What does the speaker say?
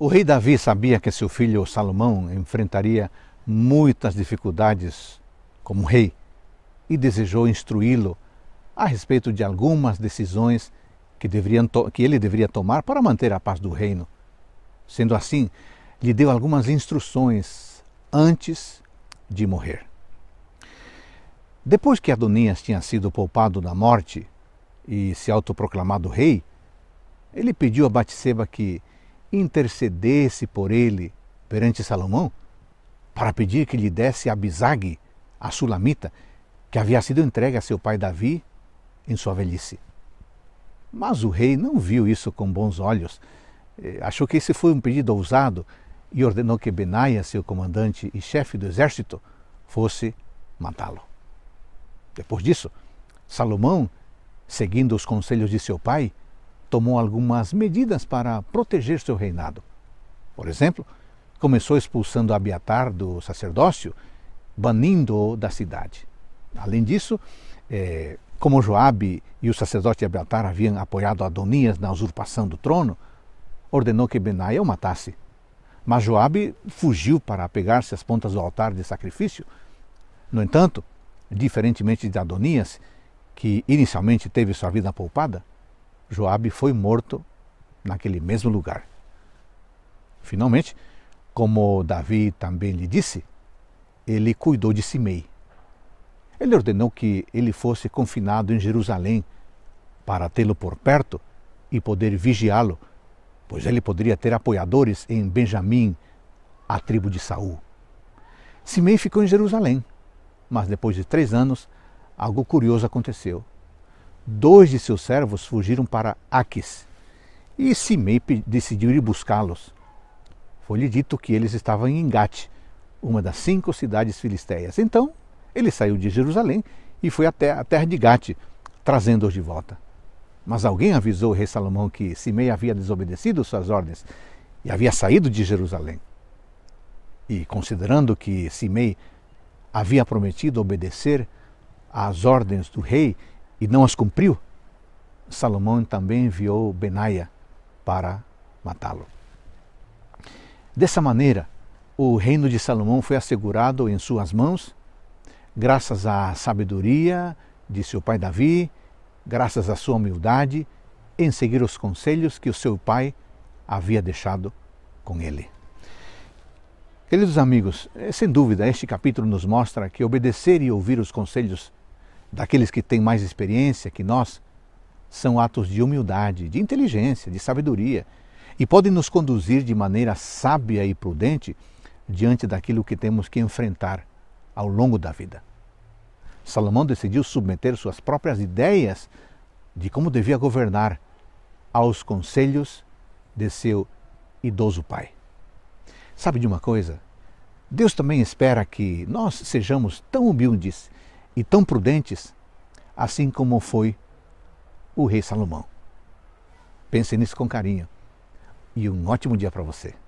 O rei Davi sabia que seu filho Salomão enfrentaria muitas dificuldades como rei e desejou instruí-lo a respeito de algumas decisões que, deveriam, que ele deveria tomar para manter a paz do reino. Sendo assim, lhe deu algumas instruções antes de morrer. Depois que Adonias tinha sido poupado da morte e se autoproclamado rei, ele pediu a Batseba que intercedesse por ele perante Salomão para pedir que lhe desse Abisague, a sulamita, que havia sido entregue a seu pai Davi em sua velhice. Mas o rei não viu isso com bons olhos. Eh, achou que esse foi um pedido ousado e ordenou que Benaia, seu comandante e chefe do exército, fosse matá-lo. Depois disso, Salomão, seguindo os conselhos de seu pai, tomou algumas medidas para proteger seu reinado. Por exemplo, começou expulsando Abiatar do sacerdócio, banindo-o da cidade. Além disso, eh, como Joabe e o sacerdote Abiatar haviam apoiado Adonias na usurpação do trono, ordenou que Benaia o matasse. Mas Joabe fugiu para apegar-se às pontas do altar de sacrifício. No entanto, diferentemente de Adonias, que inicialmente teve sua vida poupada, Joabe foi morto naquele mesmo lugar. Finalmente, como Davi também lhe disse, ele cuidou de Simei. Ele ordenou que ele fosse confinado em Jerusalém para tê-lo por perto e poder vigiá-lo, pois ele poderia ter apoiadores em Benjamim, a tribo de Saul. Simei ficou em Jerusalém, mas depois de três anos, algo curioso aconteceu dois de seus servos fugiram para Aquis, e Simei decidiu ir buscá-los. Foi-lhe dito que eles estavam em Gate, uma das cinco cidades filisteias. Então, ele saiu de Jerusalém e foi até a terra de Gate, trazendo-os de volta. Mas alguém avisou o rei Salomão que Simei havia desobedecido suas ordens e havia saído de Jerusalém. E considerando que Simei havia prometido obedecer às ordens do rei e não as cumpriu, Salomão também enviou Benaia para matá-lo. Dessa maneira, o reino de Salomão foi assegurado em suas mãos, graças à sabedoria de seu pai Davi, graças à sua humildade em seguir os conselhos que o seu pai havia deixado com ele. Queridos amigos, eh, sem dúvida, este capítulo nos mostra que obedecer e ouvir os conselhos daqueles que têm mais experiência que nós são atos de humildade, de inteligência, de sabedoria e podem nos conduzir de maneira sábia e prudente diante daquilo que temos que enfrentar ao longo da vida. Salomão decidiu submeter suas próprias ideias de como devia governar aos conselhos de seu idoso pai. Sabe de uma coisa? Deus também espera que nós sejamos tão humildes e tão prudentes, assim como foi o rei Salomão. Pense nisso com carinho e um ótimo dia para você.